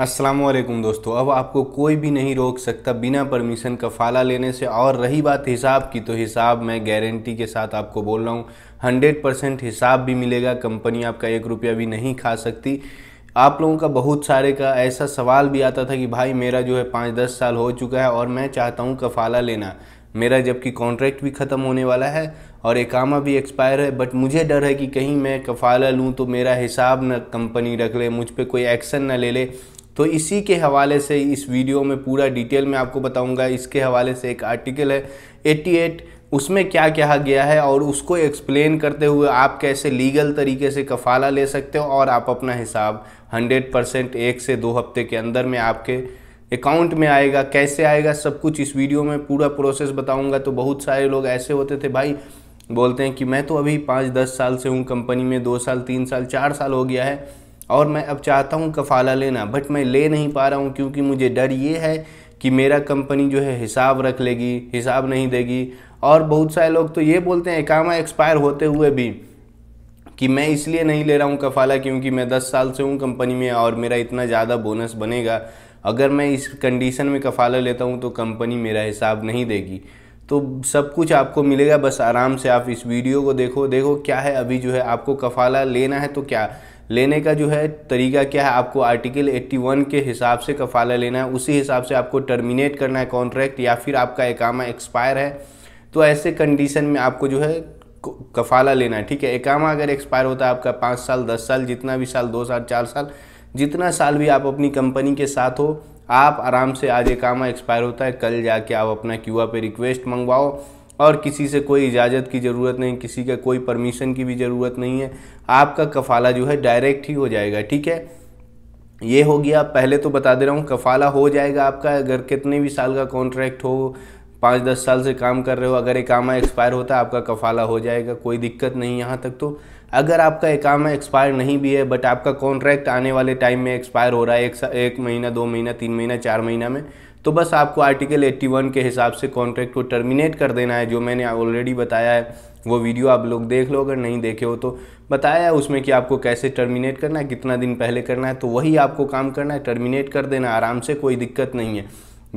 असलम दोस्तों अब आपको कोई भी नहीं रोक सकता बिना परमिशन कफाला लेने से और रही बात हिसाब की तो हिसाब मैं गारंटी के साथ आपको बोल रहा हूँ हंड्रेड परसेंट हिसाब भी मिलेगा कंपनी आपका एक रुपया भी नहीं खा सकती आप लोगों का बहुत सारे का ऐसा सवाल भी आता था कि भाई मेरा जो है पाँच दस साल हो चुका है और मैं चाहता हूँ कफाला लेना मेरा जबकि कॉन्ट्रैक्ट भी ख़त्म होने वाला है और एकामा भी एक्सपायर है बट मुझे डर है कि कहीं मैं कफाला लूँ तो मेरा हिसाब न कंपनी रख ले मुझ पर कोई एक्शन ना ले ले तो इसी के हवाले से इस वीडियो में पूरा डिटेल में आपको बताऊंगा इसके हवाले से एक आर्टिकल है 88 उसमें क्या कहा गया है और उसको एक्सप्लेन करते हुए आप कैसे लीगल तरीके से कफाला ले सकते हो और आप अपना हिसाब 100 परसेंट एक से दो हफ्ते के अंदर में आपके अकाउंट में आएगा कैसे आएगा सब कुछ इस वीडियो में पूरा प्रोसेस बताऊँगा तो बहुत सारे लोग ऐसे होते थे भाई बोलते हैं कि मैं तो अभी पाँच दस साल से हूँ कंपनी में दो साल तीन साल चार साल हो गया है और मैं अब चाहता हूँ कफ़ाला लेना बट मैं ले नहीं पा रहा हूँ क्योंकि मुझे डर ये है कि मेरा कंपनी जो है हिसाब रख लेगी हिसाब नहीं देगी और बहुत सारे लोग तो ये बोलते हैं एकामा एक्सपायर होते हुए भी कि मैं इसलिए नहीं ले रहा हूँ कफ़ाला क्योंकि मैं 10 साल से हूँ कंपनी में और मेरा इतना ज़्यादा बोनस बनेगा अगर मैं इस कंडीशन में कफ़ाला लेता हूँ तो कंपनी मेरा हिसाब नहीं देगी तो सब कुछ आपको मिलेगा बस आराम से आप इस वीडियो को देखो देखो क्या है अभी जो है आपको कफ़ाला लेना है तो क्या लेने का जो है तरीका क्या है आपको आर्टिकल 81 के हिसाब से कफाला लेना है उसी हिसाब से आपको टर्मिनेट करना है कॉन्ट्रैक्ट या फिर आपका एकामा एक्सपायर है तो ऐसे कंडीशन में आपको जो है कफाला लेना है ठीक है एकामा अगर एक्सपायर होता है आपका पाँच साल दस साल जितना भी साल दो साल चार साल जितना साल भी आप अपनी कंपनी के साथ हो आप आराम से आज एकामा एक्सपायर होता है कल जाके आप अपना क्यूआ पे रिक्वेस्ट मंगवाओ और किसी से कोई इजाज़त की ज़रूरत नहीं किसी का कोई परमिशन की भी ज़रूरत नहीं है आपका कफाला जो है डायरेक्ट ही हो जाएगा ठीक है ये हो गया पहले तो बता दे रहा हूँ कफाला हो जाएगा आपका अगर कितने भी साल का कॉन्ट्रैक्ट हो पाँच दस साल से काम कर रहे हो अगर एकामा एक्सपायर होता है आपका कफाला हो जाएगा कोई दिक्कत नहीं यहाँ तक तो अगर आपका एकामा एक्सपायर नहीं भी है बट आपका कॉन्ट्रैक्ट आने वाले टाइम में एक्सपायर हो रहा है एक एक महीना दो महीना तीन महीना चार महीना में तो बस आपको आर्टिकल 81 के हिसाब से कॉन्ट्रैक्ट को टर्मिनेट कर देना है जो मैंने ऑलरेडी बताया है वो वीडियो आप लोग देख लो अगर नहीं देखे हो तो बताया है उसमें कि आपको कैसे टर्मिनेट करना है कितना दिन पहले करना है तो वही आपको काम करना है टर्मिनेट कर देना आराम से कोई दिक्कत नहीं है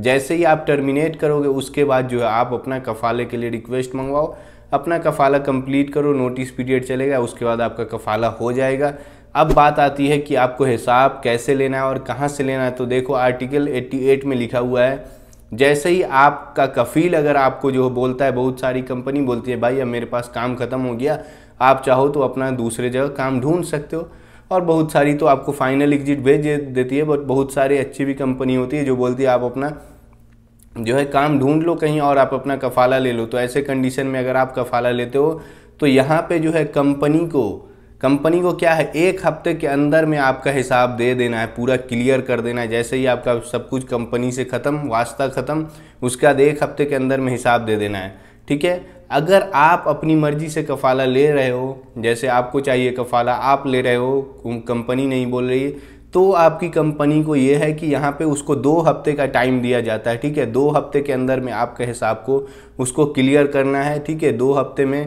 जैसे ही आप टर्मिनेट करोगे उसके बाद जो है आप अपना कफाले के लिए रिक्वेस्ट मंगवाओ अपना कफाला कंप्लीट करो नोटिस पीरियड चलेगा उसके बाद आपका कफाला हो जाएगा अब बात आती है कि आपको हिसाब कैसे लेना है और कहाँ से लेना है तो देखो आर्टिकल 88 में लिखा हुआ है जैसे ही आपका कफ़ील अगर आपको जो बोलता है बहुत सारी कंपनी बोलती है भाई अब मेरे पास काम ख़त्म हो गया आप चाहो तो अपना दूसरे जगह काम ढूंढ सकते हो और बहुत सारी तो आपको फाइनल एग्जिट भेज देती है बट बहुत सारी अच्छी भी कंपनी होती है जो बोलती है आप अपना जो है काम ढूंढ लो कहीं और आप अपना कफाला ले लो तो ऐसे कंडीशन में अगर आप कफाला लेते हो तो यहाँ पे जो है कंपनी को कंपनी को क्या है एक हफ्ते के अंदर में आपका हिसाब दे देना है पूरा क्लियर कर देना है जैसे ही आपका सब कुछ कंपनी से ख़त्म वास्ता ख़त्म उसका एक हफ्ते के अंदर में हिसाब दे देना है ठीक है अगर आप अपनी मर्ज़ी से कफ़ाला ले रहे हो जैसे आपको चाहिए कफ़ाला आप ले रहे हो कंपनी नहीं बोल रही तो आपकी कंपनी को यह है कि यहाँ पे उसको दो हफ्ते का टाइम दिया जाता है ठीक है दो हफ्ते के अंदर में आपके हिसाब को उसको क्लियर करना है ठीक है दो हफ्ते में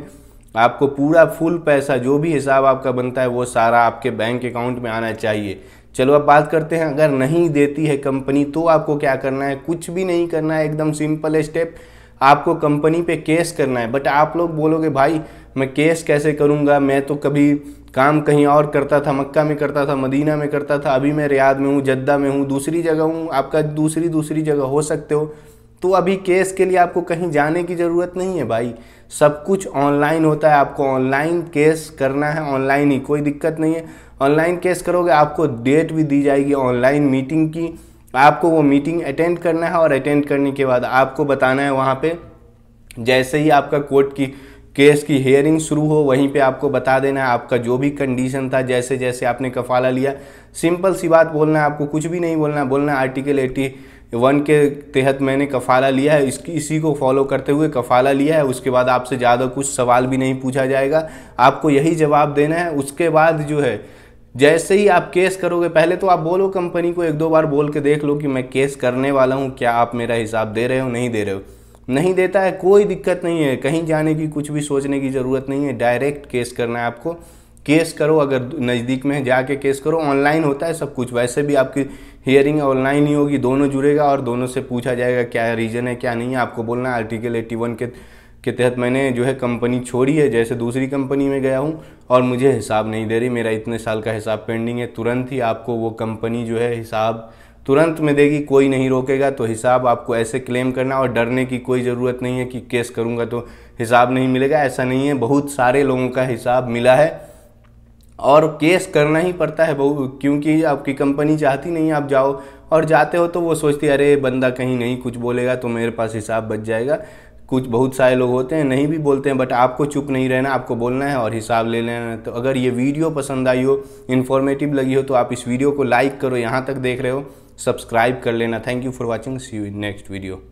आपको पूरा फुल पैसा जो भी हिसाब आपका बनता है वो सारा आपके बैंक अकाउंट में आना चाहिए चलो अब बात करते हैं अगर नहीं देती है कंपनी तो आपको क्या करना है कुछ भी नहीं करना है एकदम सिंपल स्टेप आपको कंपनी पे केस करना है बट आप लोग बोलोगे भाई मैं केस कैसे करूँगा मैं तो कभी काम कहीं और करता था मक्का में करता था मदीना में करता था अभी मैं रियाद में हूँ जद्दा में हूँ दूसरी जगह हूँ आपका दूसरी दूसरी जगह हो सकते हो तो अभी केस के लिए आपको कहीं जाने की ज़रूरत नहीं है भाई सब कुछ ऑनलाइन होता है आपको ऑनलाइन केस करना है ऑनलाइन ही कोई दिक्कत नहीं है ऑनलाइन केस करोगे आपको डेट भी दी जाएगी ऑनलाइन मीटिंग की आपको वो मीटिंग अटेंड करना है और अटेंड करने के बाद आपको बताना है वहाँ पे जैसे ही आपका कोर्ट की केस की हेयरिंग शुरू हो वहीं पे आपको बता देना है आपका जो भी कंडीशन था जैसे जैसे आपने कफाला लिया सिंपल सी बात बोलना है आपको कुछ भी नहीं बोलना बोलना आर्टिकल एटी वन के तहत मैंने कफाला लिया है इसकी इसी को फॉलो करते हुए कफाला लिया है उसके बाद आपसे ज़्यादा कुछ सवाल भी नहीं पूछा जाएगा आपको यही जवाब देना है उसके बाद जो है जैसे ही आप केस करोगे पहले तो आप बोलो कंपनी को एक दो बार बोल के देख लो कि मैं केस करने वाला हूँ क्या आप मेरा हिसाब दे रहे हो नहीं दे रहे हो नहीं देता है कोई दिक्कत नहीं है कहीं जाने की कुछ भी सोचने की ज़रूरत नहीं है डायरेक्ट केस करना है आपको केस करो अगर नज़दीक में जाके केस करो ऑनलाइन होता है सब कुछ वैसे भी आपकी हियरिंग ऑनलाइन ही होगी दोनों जुड़ेगा और दोनों से पूछा जाएगा क्या रीज़न है क्या नहीं है आपको बोलना है आर्टिकल एट्टी वन के के तहत मैंने जो है कंपनी छोड़ी है जैसे दूसरी कंपनी में गया हूँ और मुझे हिसाब नहीं दे रही मेरा इतने साल का हिसाब पेंडिंग है तुरंत ही आपको वो कंपनी जो है हिसाब तुरंत में देगी कोई नहीं रोकेगा तो हिसाब आपको ऐसे क्लेम करना और डरने की कोई ज़रूरत नहीं है कि केस करूँगा तो हिसाब नहीं मिलेगा ऐसा नहीं है बहुत सारे लोगों का हिसाब मिला है और केस करना ही पड़ता है बहु क्योंकि आपकी कंपनी चाहती नहीं आप जाओ और जाते हो तो वो सोचती अरे बंदा कहीं नहीं कुछ बोलेगा तो मेरे पास हिसाब बच जाएगा कुछ बहुत सारे लोग होते हैं नहीं भी बोलते हैं बट आपको चुप नहीं रहना आपको बोलना है और हिसाब ले लेना है तो अगर ये वीडियो पसंद आई हो इन्फॉर्मेटिव लगी हो तो आप इस वीडियो को लाइक करो यहाँ तक देख रहे हो सब्सक्राइब कर लेना thank you for watching see you next video